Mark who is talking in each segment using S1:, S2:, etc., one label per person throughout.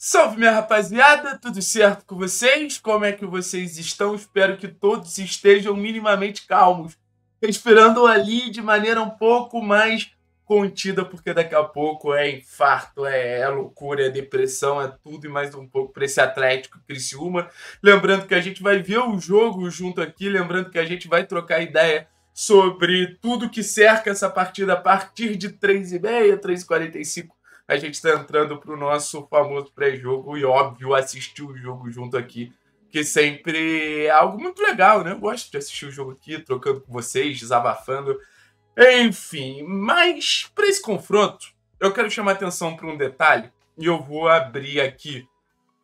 S1: Salve minha rapaziada, tudo certo com vocês? Como é que vocês estão? Espero que todos estejam minimamente calmos, respirando ali de maneira um pouco mais contida, porque daqui a pouco é infarto, é, é loucura, é depressão, é tudo e mais um pouco para esse Atlético Criciúma. Lembrando que a gente vai ver o jogo junto aqui, lembrando que a gente vai trocar ideia sobre tudo que cerca essa partida a partir de 3h30, 3h45 a gente está entrando para o nosso famoso pré-jogo e, óbvio, assistir o jogo junto aqui, que sempre é algo muito legal, né? Eu gosto de assistir o jogo aqui, trocando com vocês, desabafando. Enfim, mas para esse confronto, eu quero chamar atenção para um detalhe e eu vou abrir aqui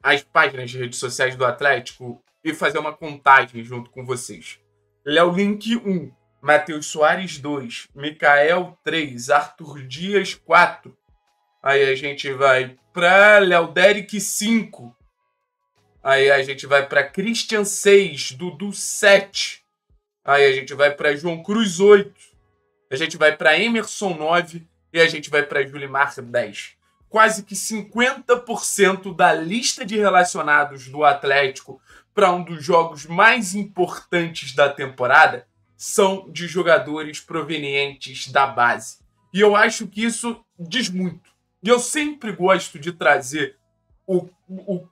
S1: as páginas de redes sociais do Atlético e fazer uma contagem junto com vocês. Léo Link 1, Matheus Soares 2, Micael 3, Arthur Dias 4, Aí a gente vai para Lelderic 5. Aí a gente vai para Christian 6, Dudu 7. Aí a gente vai para João Cruz 8. A gente vai para Emerson 9 e a gente vai para Julimar 10. Quase que 50% da lista de relacionados do Atlético para um dos jogos mais importantes da temporada são de jogadores provenientes da base. E eu acho que isso diz muito. E eu sempre gosto de trazer o, o, o,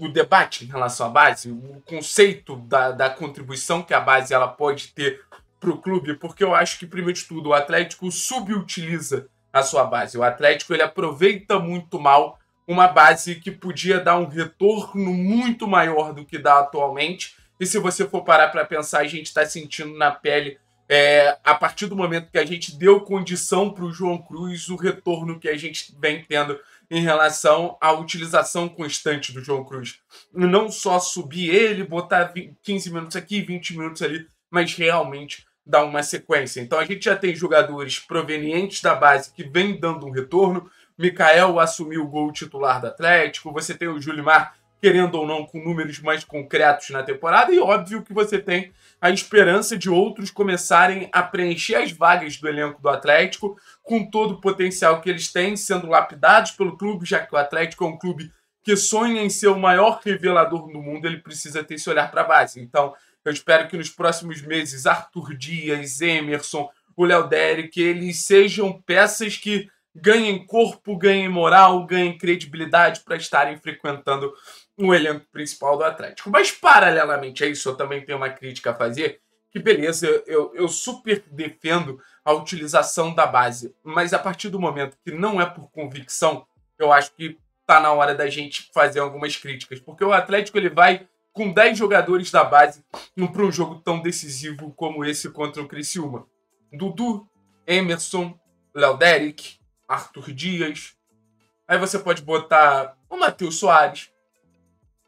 S1: o debate em relação à base, o conceito da, da contribuição que a base ela pode ter para o clube, porque eu acho que, primeiro de tudo, o Atlético subutiliza a sua base. O Atlético ele aproveita muito mal uma base que podia dar um retorno muito maior do que dá atualmente. E se você for parar para pensar, a gente está sentindo na pele é, a partir do momento que a gente deu condição para o João Cruz, o retorno que a gente vem tendo em relação à utilização constante do João Cruz. Não só subir ele, botar 15 minutos aqui, 20 minutos ali, mas realmente dar uma sequência. Então a gente já tem jogadores provenientes da base que vem dando um retorno. Mikael assumiu o gol titular do Atlético, você tem o Julimar querendo ou não, com números mais concretos na temporada, e óbvio que você tem a esperança de outros começarem a preencher as vagas do elenco do Atlético com todo o potencial que eles têm, sendo lapidados pelo clube, já que o Atlético é um clube que sonha em ser o maior revelador do mundo, ele precisa ter esse olhar para a base. Então, eu espero que nos próximos meses Arthur Dias, Emerson, o Léo Derek, eles sejam peças que ganhem corpo, ganhem moral, ganhem credibilidade para estarem frequentando o elenco principal do Atlético. Mas, paralelamente a isso, eu também tenho uma crítica a fazer, que beleza, eu, eu super defendo a utilização da base, mas a partir do momento que não é por convicção, eu acho que tá na hora da gente fazer algumas críticas, porque o Atlético ele vai com 10 jogadores da base para um jogo tão decisivo como esse contra o Criciúma. Dudu, Emerson, Léo Derek, Arthur Dias. Aí você pode botar o Matheus Soares,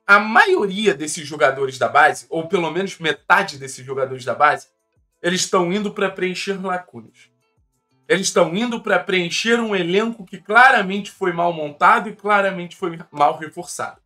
S1: a maioria desses jogadores da base, ou pelo menos metade desses jogadores da base, eles estão indo para preencher lacunas. Eles estão indo para preencher um elenco que claramente foi mal montado e claramente foi mal reforçado.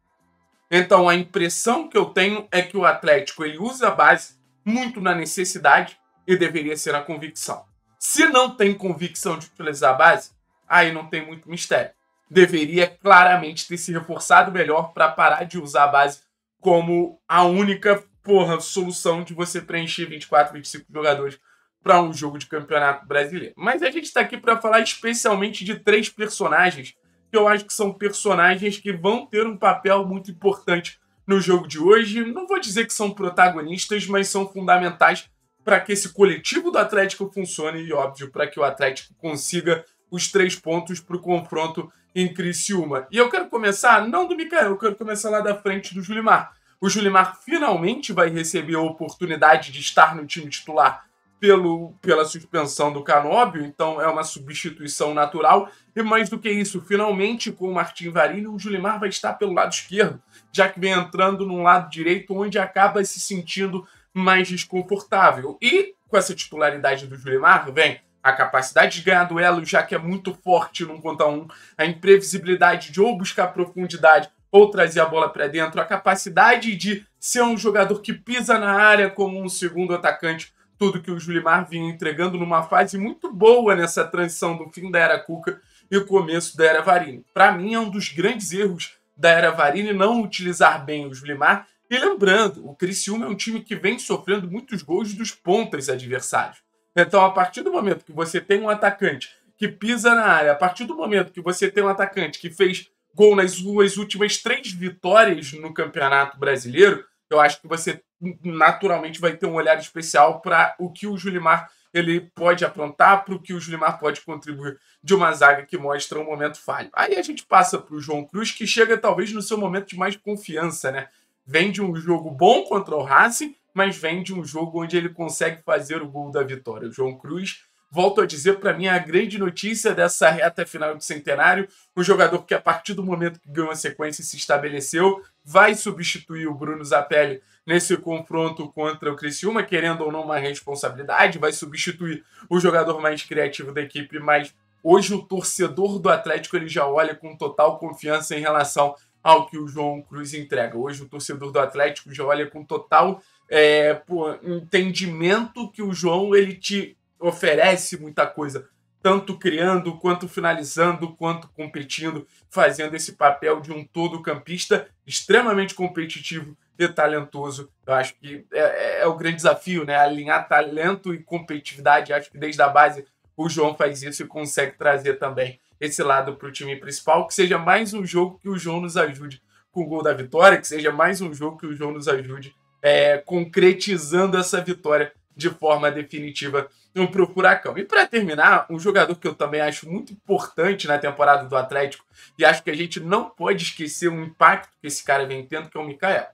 S1: Então a impressão que eu tenho é que o Atlético ele usa a base muito na necessidade e deveria ser na convicção. Se não tem convicção de utilizar a base, aí não tem muito mistério deveria claramente ter se reforçado melhor para parar de usar a base como a única porra, solução de você preencher 24, 25 jogadores para um jogo de campeonato brasileiro. Mas a gente está aqui para falar especialmente de três personagens que eu acho que são personagens que vão ter um papel muito importante no jogo de hoje. Não vou dizer que são protagonistas, mas são fundamentais para que esse coletivo do Atlético funcione e, óbvio, para que o Atlético consiga os três pontos para o confronto em Criciúma. E eu quero começar, não do Micael eu quero começar lá da frente do Julimar. O Julimar finalmente vai receber a oportunidade de estar no time titular pelo, pela suspensão do Canóbio, então é uma substituição natural. E mais do que isso, finalmente com o Martim Varini, o Julimar vai estar pelo lado esquerdo, já que vem entrando num lado direito, onde acaba se sentindo mais desconfortável. E com essa titularidade do Julimar, vem a capacidade de ganhar duelo, já que é muito forte num contra um, a imprevisibilidade de ou buscar profundidade ou trazer a bola para dentro, a capacidade de ser um jogador que pisa na área como um segundo atacante, tudo que o Julimar vinha entregando numa fase muito boa nessa transição do fim da era Cuca e o começo da era Varini. Para mim é um dos grandes erros da era Varini não utilizar bem o Julimar. E lembrando, o Criciúma é um time que vem sofrendo muitos gols dos pontas adversários. Então, a partir do momento que você tem um atacante que pisa na área, a partir do momento que você tem um atacante que fez gol nas suas últimas três vitórias no Campeonato Brasileiro, eu acho que você naturalmente vai ter um olhar especial para o que o Julimar ele pode aprontar, para o que o Julimar pode contribuir de uma zaga que mostra um momento falho. Aí a gente passa para o João Cruz, que chega talvez no seu momento de mais confiança, né? Vem de um jogo bom contra o Racing mas vem de um jogo onde ele consegue fazer o gol da vitória. O João Cruz, volto a dizer, para mim, é a grande notícia dessa reta final de centenário. Um jogador que, a partir do momento que ganhou a sequência e se estabeleceu, vai substituir o Bruno Zapelli nesse confronto contra o Criciúma, querendo ou não uma responsabilidade, vai substituir o jogador mais criativo da equipe, mas hoje o torcedor do Atlético ele já olha com total confiança em relação ao que o João Cruz entrega. Hoje o torcedor do Atlético já olha com total é, por entendimento que o João ele te oferece muita coisa, tanto criando, quanto finalizando, quanto competindo, fazendo esse papel de um todo-campista extremamente competitivo e talentoso. Eu acho que é, é, é o grande desafio, né? Alinhar talento e competitividade. Acho que desde a base o João faz isso e consegue trazer também esse lado para o time principal. Que seja mais um jogo que o João nos ajude com o gol da vitória, que seja mais um jogo que o João nos ajude é, concretizando essa vitória de forma definitiva para o Furacão. E para terminar, um jogador que eu também acho muito importante na temporada do Atlético e acho que a gente não pode esquecer o impacto que esse cara vem tendo, que é o Mikael.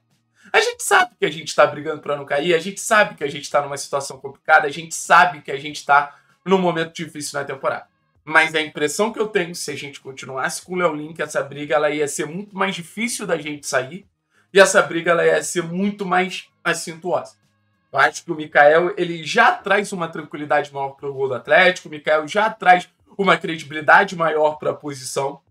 S1: A gente sabe que a gente está brigando para não cair, a gente sabe que a gente está numa situação complicada, a gente sabe que a gente está num momento difícil na temporada. Mas a impressão que eu tenho, se a gente continuasse com o Léo Link, essa briga ela ia ser muito mais difícil da gente sair e essa briga ela ia ser muito mais acintuosa. Eu acho que o Mikael ele já traz uma tranquilidade maior para o gol do Atlético, o Mikael já traz uma credibilidade maior para a posição.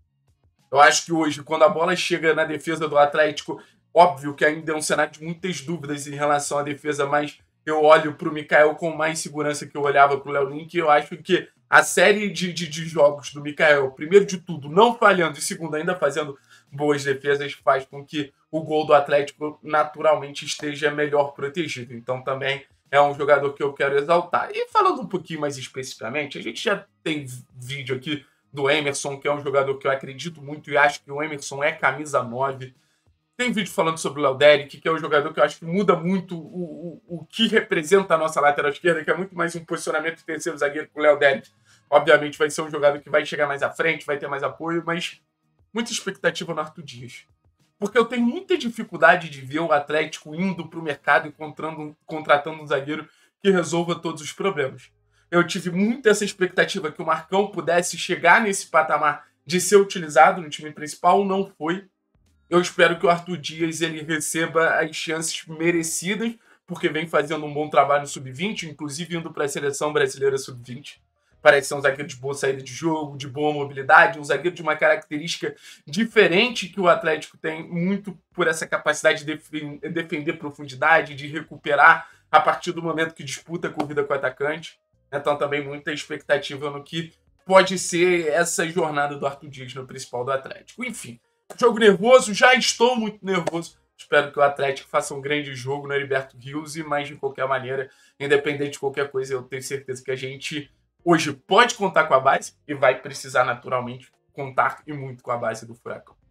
S1: Eu acho que hoje, quando a bola chega na defesa do Atlético, óbvio que ainda é um cenário de muitas dúvidas em relação à defesa, mas eu olho para o Mikael com mais segurança que eu olhava para o Léo Link. Eu acho que a série de, de, de jogos do Mikael, primeiro de tudo, não falhando, e segundo, ainda fazendo boas defesas, faz com que o gol do Atlético naturalmente esteja melhor protegido. Então também é um jogador que eu quero exaltar. E falando um pouquinho mais especificamente, a gente já tem vídeo aqui do Emerson, que é um jogador que eu acredito muito e acho que o Emerson é camisa 9. Tem vídeo falando sobre o Lauderic, que é um jogador que eu acho que muda muito o, o, o que representa a nossa lateral esquerda, que é muito mais um posicionamento de terceiro zagueiro com o Lauderic. Obviamente vai ser um jogador que vai chegar mais à frente, vai ter mais apoio, mas muita expectativa no Arthur Dias. Porque eu tenho muita dificuldade de ver o Atlético indo para o mercado encontrando contratando, um zagueiro que resolva todos os problemas. Eu tive muito essa expectativa que o Marcão pudesse chegar nesse patamar de ser utilizado no time principal, não foi. Eu espero que o Arthur Dias ele receba as chances merecidas, porque vem fazendo um bom trabalho no sub-20, inclusive indo para a seleção brasileira sub-20 parece ser um zagueiro de boa saída de jogo, de boa mobilidade, um zagueiro de uma característica diferente que o Atlético tem, muito por essa capacidade de defender profundidade, de recuperar a partir do momento que disputa a corrida com o atacante. Então, também muita expectativa no que pode ser essa jornada do Arthur Dias no principal do Atlético. Enfim, jogo nervoso, já estou muito nervoso. Espero que o Atlético faça um grande jogo no Heriberto Rios, mas de qualquer maneira, independente de qualquer coisa, eu tenho certeza que a gente hoje pode contar com a base e vai precisar naturalmente contar e muito com a base do Furacão.